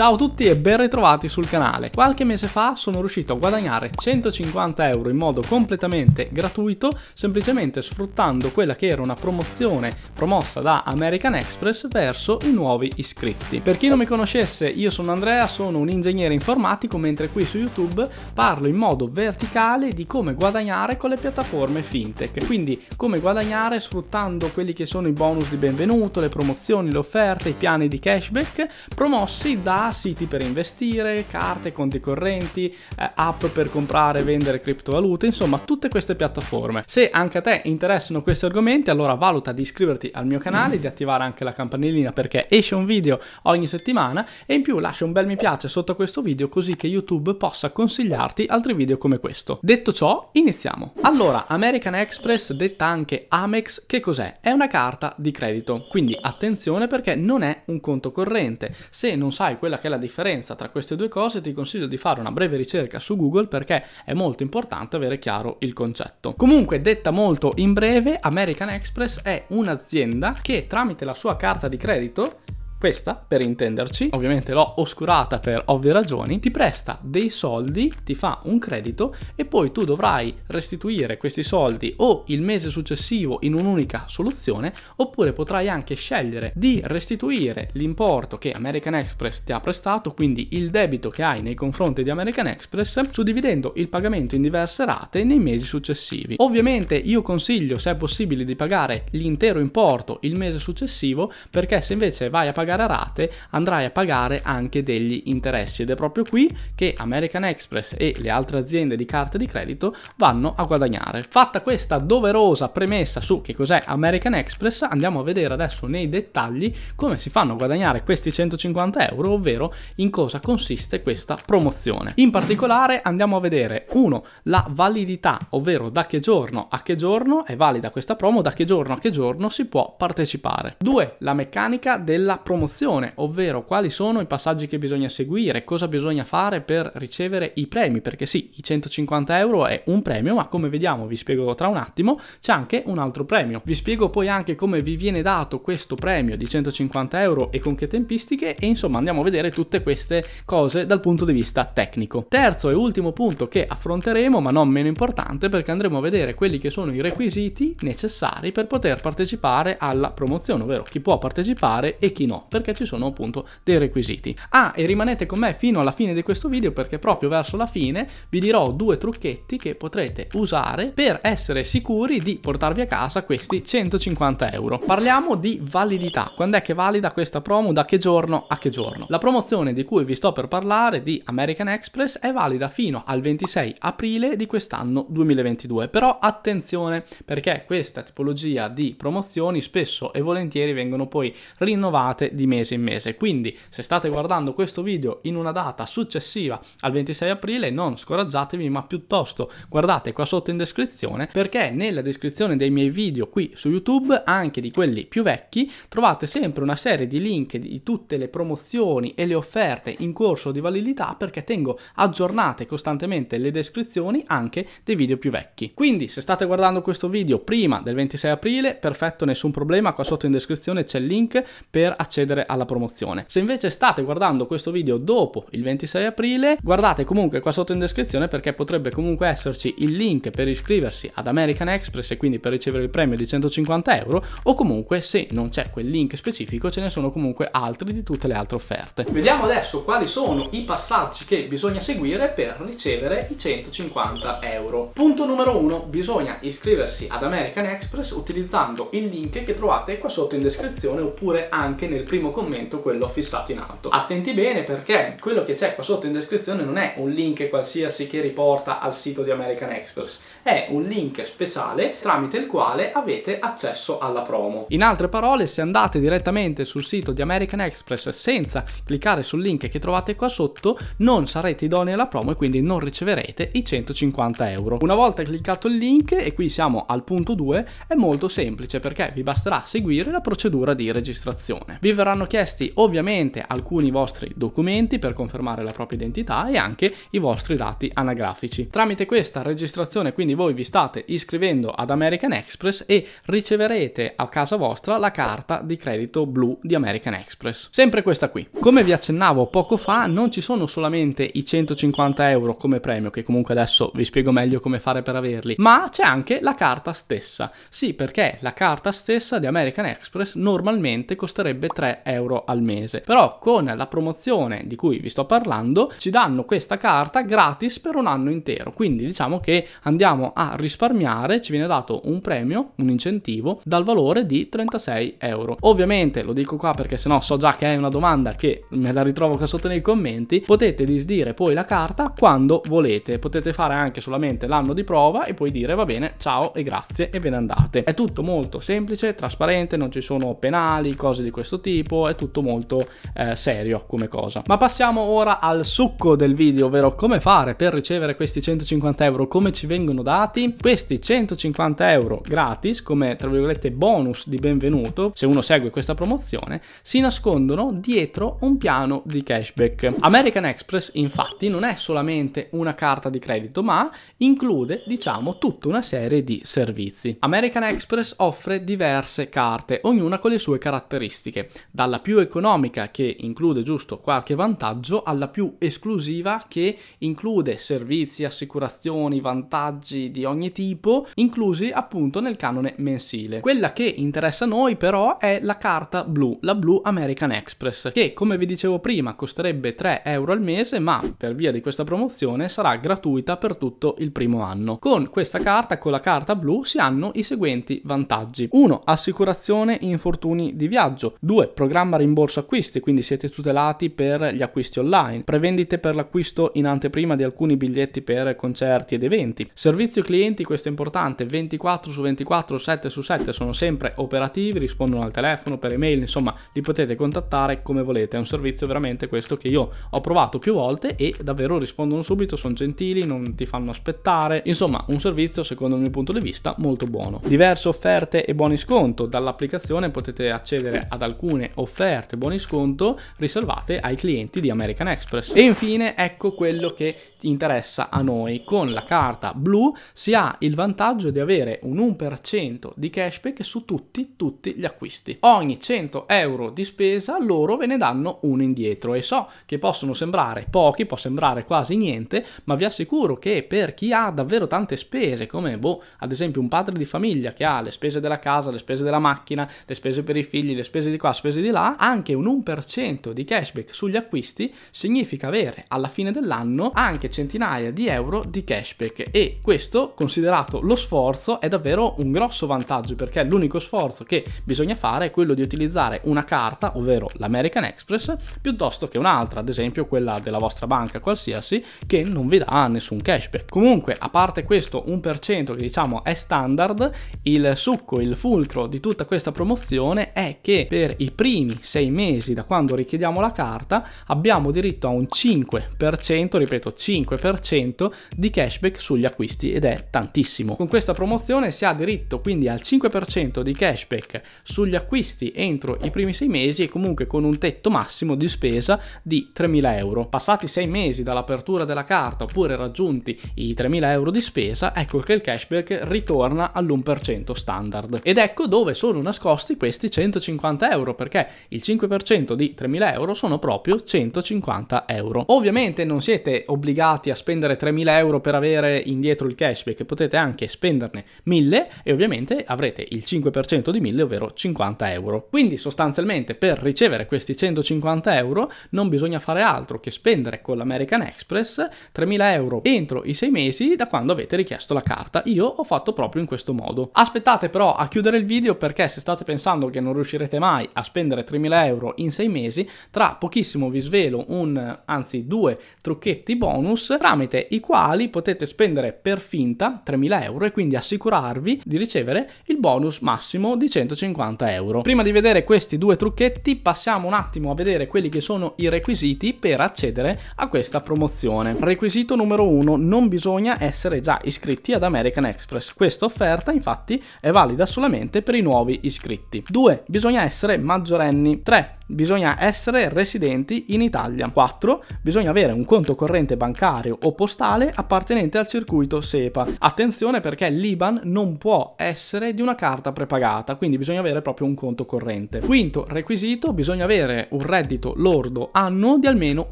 Ciao a tutti e ben ritrovati sul canale. Qualche mese fa sono riuscito a guadagnare 150 euro in modo completamente gratuito, semplicemente sfruttando quella che era una promozione promossa da American Express verso i nuovi iscritti. Per chi non mi conoscesse, io sono Andrea, sono un ingegnere informatico, mentre qui su YouTube parlo in modo verticale di come guadagnare con le piattaforme fintech, quindi come guadagnare sfruttando quelli che sono i bonus di benvenuto, le promozioni, le offerte, i piani di cashback promossi da siti per investire, carte, conti correnti, eh, app per comprare e vendere criptovalute, insomma tutte queste piattaforme. Se anche a te interessano questi argomenti, allora valuta di iscriverti al mio canale, di attivare anche la campanellina perché esce un video ogni settimana e in più lascia un bel mi piace sotto questo video così che YouTube possa consigliarti altri video come questo. Detto ciò, iniziamo. Allora, American Express, detta anche Amex, che cos'è? È una carta di credito, quindi attenzione perché non è un conto corrente. Se non sai quella che è la differenza tra queste due cose ti consiglio di fare una breve ricerca su Google perché è molto importante avere chiaro il concetto. Comunque detta molto in breve American Express è un'azienda che tramite la sua carta di credito questa, per intenderci, ovviamente l'ho oscurata per ovvie ragioni, ti presta dei soldi, ti fa un credito e poi tu dovrai restituire questi soldi o il mese successivo in un'unica soluzione oppure potrai anche scegliere di restituire l'importo che American Express ti ha prestato, quindi il debito che hai nei confronti di American Express, suddividendo il pagamento in diverse rate nei mesi successivi. Ovviamente io consiglio, se è possibile, di pagare l'intero importo il mese successivo perché se invece vai a pagare pagare rate andrai a pagare anche degli interessi ed è proprio qui che American Express e le altre aziende di carte di credito vanno a guadagnare. Fatta questa doverosa premessa su che cos'è American Express andiamo a vedere adesso nei dettagli come si fanno a guadagnare questi 150 euro ovvero in cosa consiste questa promozione. In particolare andiamo a vedere 1. la validità ovvero da che giorno a che giorno è valida questa promo da che giorno a che giorno si può partecipare. 2. la meccanica della promozione promozione, ovvero quali sono i passaggi che bisogna seguire, cosa bisogna fare per ricevere i premi, perché sì, i 150 euro è un premio, ma come vediamo, vi spiego tra un attimo, c'è anche un altro premio. Vi spiego poi anche come vi viene dato questo premio di 150 euro e con che tempistiche e insomma andiamo a vedere tutte queste cose dal punto di vista tecnico. Terzo e ultimo punto che affronteremo, ma non meno importante, perché andremo a vedere quelli che sono i requisiti necessari per poter partecipare alla promozione, ovvero chi può partecipare e chi no perché ci sono appunto dei requisiti. Ah, e rimanete con me fino alla fine di questo video perché proprio verso la fine vi dirò due trucchetti che potrete usare per essere sicuri di portarvi a casa questi 150 euro. Parliamo di validità. Quando è che valida questa promo? Da che giorno a che giorno? La promozione di cui vi sto per parlare di American Express è valida fino al 26 aprile di quest'anno 2022. Però attenzione perché questa tipologia di promozioni spesso e volentieri vengono poi rinnovate di mese in mese. Quindi se state guardando questo video in una data successiva al 26 aprile non scoraggiatevi ma piuttosto guardate qua sotto in descrizione perché nella descrizione dei miei video qui su YouTube anche di quelli più vecchi trovate sempre una serie di link di tutte le promozioni e le offerte in corso di validità perché tengo aggiornate costantemente le descrizioni anche dei video più vecchi. Quindi se state guardando questo video prima del 26 aprile perfetto nessun problema qua sotto in descrizione c'è il link per accedere accedere alla promozione. Se invece state guardando questo video dopo il 26 aprile, guardate comunque qua sotto in descrizione perché potrebbe comunque esserci il link per iscriversi ad American Express e quindi per ricevere il premio di 150 euro o comunque se non c'è quel link specifico ce ne sono comunque altri di tutte le altre offerte. Vediamo adesso quali sono i passaggi che bisogna seguire per ricevere i 150 euro. Punto numero 1, bisogna iscriversi ad American Express utilizzando il link che trovate qua sotto in descrizione oppure anche nel primo primo commento quello fissato in alto. Attenti bene perché quello che c'è qua sotto in descrizione non è un link qualsiasi che riporta al sito di American Express, è un link speciale tramite il quale avete accesso alla promo. In altre parole, se andate direttamente sul sito di American Express senza cliccare sul link che trovate qua sotto, non sarete idonei alla promo e quindi non riceverete i 150 euro. Una volta cliccato il link, e qui siamo al punto 2, è molto semplice perché vi basterà seguire la procedura di registrazione. Vi verrà verranno chiesti ovviamente alcuni vostri documenti per confermare la propria identità e anche i vostri dati anagrafici. Tramite questa registrazione quindi voi vi state iscrivendo ad American Express e riceverete a casa vostra la carta di credito blu di American Express. Sempre questa qui. Come vi accennavo poco fa non ci sono solamente i 150 euro come premio che comunque adesso vi spiego meglio come fare per averli, ma c'è anche la carta stessa. Sì perché la carta stessa di American Express normalmente costerebbe 3 euro al mese. Però con la promozione di cui vi sto parlando ci danno questa carta gratis per un anno intero. Quindi diciamo che andiamo a risparmiare, ci viene dato un premio, un incentivo dal valore di 36 euro. Ovviamente lo dico qua perché sennò so già che è una domanda che me la ritrovo qua sotto nei commenti. Potete disdire poi la carta quando volete. Potete fare anche solamente l'anno di prova e poi dire va bene, ciao e grazie e ve ne andate. È tutto molto semplice, trasparente, non ci sono penali, cose di questo tipo tipo è tutto molto eh, serio come cosa. Ma passiamo ora al succo del video, ovvero come fare per ricevere questi 150 euro, come ci vengono dati. Questi 150 euro gratis, come tra virgolette bonus di benvenuto, se uno segue questa promozione, si nascondono dietro un piano di cashback. American Express infatti non è solamente una carta di credito, ma include diciamo tutta una serie di servizi. American Express offre diverse carte, ognuna con le sue caratteristiche dalla più economica che include giusto qualche vantaggio alla più esclusiva che include servizi, assicurazioni, vantaggi di ogni tipo, inclusi appunto nel canone mensile. Quella che interessa a noi però è la carta blu, la Blue American Express, che come vi dicevo prima costerebbe 3 euro al mese, ma per via di questa promozione sarà gratuita per tutto il primo anno. Con questa carta, con la carta blu, si hanno i seguenti vantaggi. 1. Assicurazione infortuni di viaggio. 2 programma rimborso acquisti, quindi siete tutelati per gli acquisti online, prevendite per l'acquisto in anteprima di alcuni biglietti per concerti ed eventi. Servizio clienti, questo è importante, 24 su 24, 7 su 7 sono sempre operativi, rispondono al telefono, per email, insomma li potete contattare come volete, è un servizio veramente questo che io ho provato più volte e davvero rispondono subito, sono gentili, non ti fanno aspettare, insomma un servizio secondo il mio punto di vista molto buono. Diverse offerte e buoni sconto, dall'applicazione potete accedere ad alcune offerte, buoni sconto riservate ai clienti di American Express. E infine ecco quello che interessa a noi. Con la carta blu si ha il vantaggio di avere un 1% di cashback su tutti, tutti gli acquisti. Ogni 100 euro di spesa loro ve ne danno uno indietro e so che possono sembrare pochi, può sembrare quasi niente, ma vi assicuro che per chi ha davvero tante spese, come boh, ad esempio un padre di famiglia che ha le spese della casa, le spese della macchina, le spese per i figli, le spese di qua, le spese di cose di là, anche un 1% di cashback sugli acquisti significa avere alla fine dell'anno anche centinaia di euro di cashback e questo considerato lo sforzo è davvero un grosso vantaggio perché l'unico sforzo che bisogna fare è quello di utilizzare una carta, ovvero l'American Express, piuttosto che un'altra, ad esempio quella della vostra banca qualsiasi che non vi dà nessun cashback. Comunque, a parte questo 1% che diciamo è standard, il succo, il fulcro di tutta questa promozione è che per i primi primi sei mesi da quando richiediamo la carta abbiamo diritto a un 5%, ripeto 5% di cashback sugli acquisti ed è tantissimo. Con questa promozione si ha diritto quindi al 5% di cashback sugli acquisti entro i primi sei mesi e comunque con un tetto massimo di spesa di 3.000 euro. Passati sei mesi dall'apertura della carta oppure raggiunti i 3.000 euro di spesa, ecco che il cashback ritorna all'1% standard. Ed ecco dove sono nascosti questi 150 euro perché perché il 5% di 3.000 euro sono proprio 150 euro. Ovviamente non siete obbligati a spendere 3.000 euro per avere indietro il cashback, potete anche spenderne 1.000 e ovviamente avrete il 5% di 1.000, ovvero 50 euro. Quindi sostanzialmente per ricevere questi 150 euro non bisogna fare altro che spendere con l'American Express 3.000 euro entro i 6 mesi da quando avete richiesto la carta. Io ho fatto proprio in questo modo. Aspettate però a chiudere il video perché se state pensando che non riuscirete mai a spendere spendere 3.000 euro in 6 mesi, tra pochissimo vi svelo un, anzi due trucchetti bonus tramite i quali potete spendere per finta 3.000 euro e quindi assicurarvi di ricevere il bonus massimo di 150 euro. Prima di vedere questi due trucchetti passiamo un attimo a vedere quelli che sono i requisiti per accedere a questa promozione. Requisito numero 1, non bisogna essere già iscritti ad American Express. Questa offerta infatti è valida solamente per i nuovi iscritti. 2. Bisogna essere maggioritariamente minorenni. 3 bisogna essere residenti in Italia. 4. Bisogna avere un conto corrente bancario o postale appartenente al circuito SEPA. Attenzione perché l'IBAN non può essere di una carta prepagata, quindi bisogna avere proprio un conto corrente. Quinto requisito, bisogna avere un reddito lordo annuo di almeno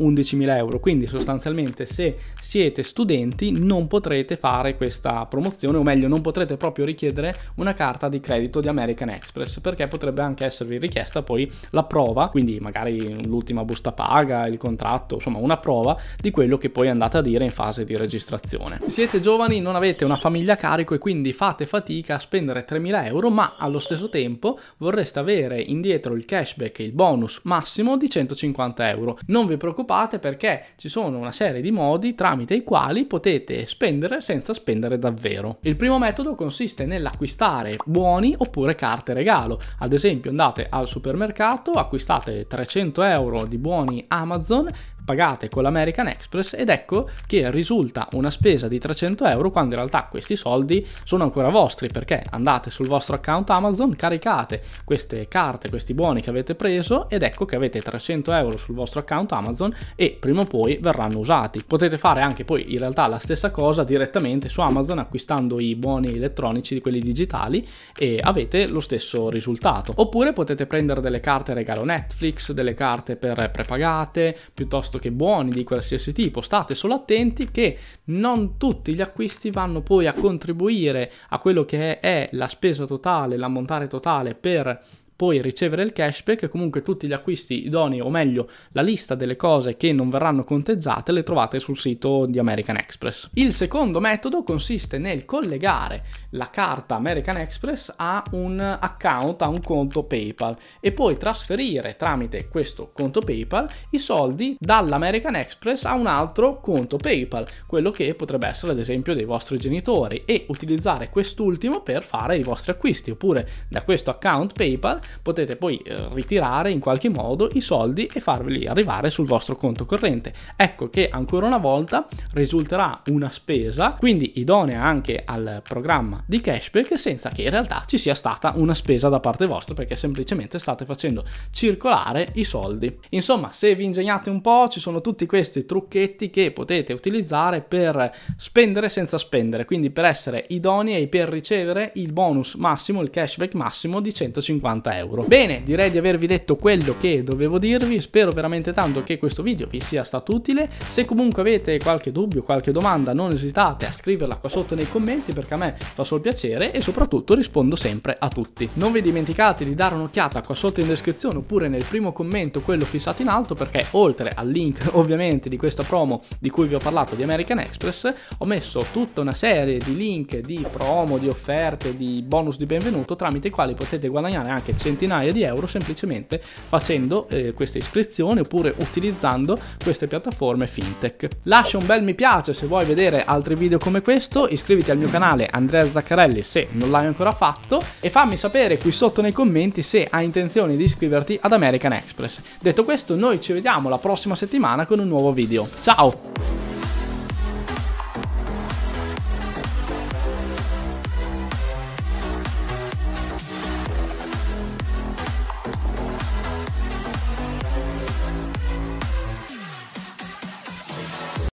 11.000 euro, quindi sostanzialmente se siete studenti non potrete fare questa promozione, o meglio non potrete proprio richiedere una carta di credito di American Express, perché potrebbe anche esservi richiesta poi la prova quindi magari l'ultima busta paga, il contratto, insomma una prova di quello che poi andate a dire in fase di registrazione. Siete giovani, non avete una famiglia a carico e quindi fate fatica a spendere 3.000 euro, ma allo stesso tempo vorreste avere indietro il cashback e il bonus massimo di 150 euro. Non vi preoccupate perché ci sono una serie di modi tramite i quali potete spendere senza spendere davvero. Il primo metodo consiste nell'acquistare buoni oppure carte regalo. Ad esempio andate al supermercato, acquistate scontate 300 euro di buoni Amazon pagate con l'American Express ed ecco che risulta una spesa di 300 euro quando in realtà questi soldi sono ancora vostri perché andate sul vostro account Amazon, caricate queste carte, questi buoni che avete preso ed ecco che avete 300 euro sul vostro account Amazon e prima o poi verranno usati. Potete fare anche poi in realtà la stessa cosa direttamente su Amazon acquistando i buoni elettronici di quelli digitali e avete lo stesso risultato. Oppure potete prendere delle carte regalo Netflix, delle carte per prepagate, piuttosto piuttosto che buoni di qualsiasi tipo, state solo attenti che non tutti gli acquisti vanno poi a contribuire a quello che è la spesa totale, l'ammontare totale per puoi ricevere il cashback, comunque tutti gli acquisti idonei, o meglio, la lista delle cose che non verranno conteggiate, le trovate sul sito di American Express. Il secondo metodo consiste nel collegare la carta American Express a un account, a un conto PayPal e poi trasferire tramite questo conto PayPal i soldi dall'American Express a un altro conto PayPal, quello che potrebbe essere ad esempio dei vostri genitori e utilizzare quest'ultimo per fare i vostri acquisti oppure da questo account PayPal potete poi eh, ritirare in qualche modo i soldi e farveli arrivare sul vostro conto corrente. Ecco che ancora una volta risulterà una spesa, quindi idonea anche al programma di cashback senza che in realtà ci sia stata una spesa da parte vostra perché semplicemente state facendo circolare i soldi. Insomma, se vi ingegnate un po', ci sono tutti questi trucchetti che potete utilizzare per spendere senza spendere, quindi per essere idonei per ricevere il bonus massimo, il cashback massimo di 150 euro euro. Bene, direi di avervi detto quello che dovevo dirvi, spero veramente tanto che questo video vi sia stato utile, se comunque avete qualche dubbio, qualche domanda non esitate a scriverla qua sotto nei commenti perché a me fa solo piacere e soprattutto rispondo sempre a tutti. Non vi dimenticate di dare un'occhiata qua sotto in descrizione oppure nel primo commento quello fissato in alto perché oltre al link ovviamente di questa promo di cui vi ho parlato di American Express ho messo tutta una serie di link di promo, di offerte, di bonus di benvenuto tramite i quali potete guadagnare anche 100 centinaia di euro semplicemente facendo eh, queste iscrizioni oppure utilizzando queste piattaforme fintech. Lascia un bel mi piace se vuoi vedere altri video come questo, iscriviti al mio canale Andrea Zaccarelli se non l'hai ancora fatto e fammi sapere qui sotto nei commenti se hai intenzione di iscriverti ad American Express. Detto questo noi ci vediamo la prossima settimana con un nuovo video. Ciao!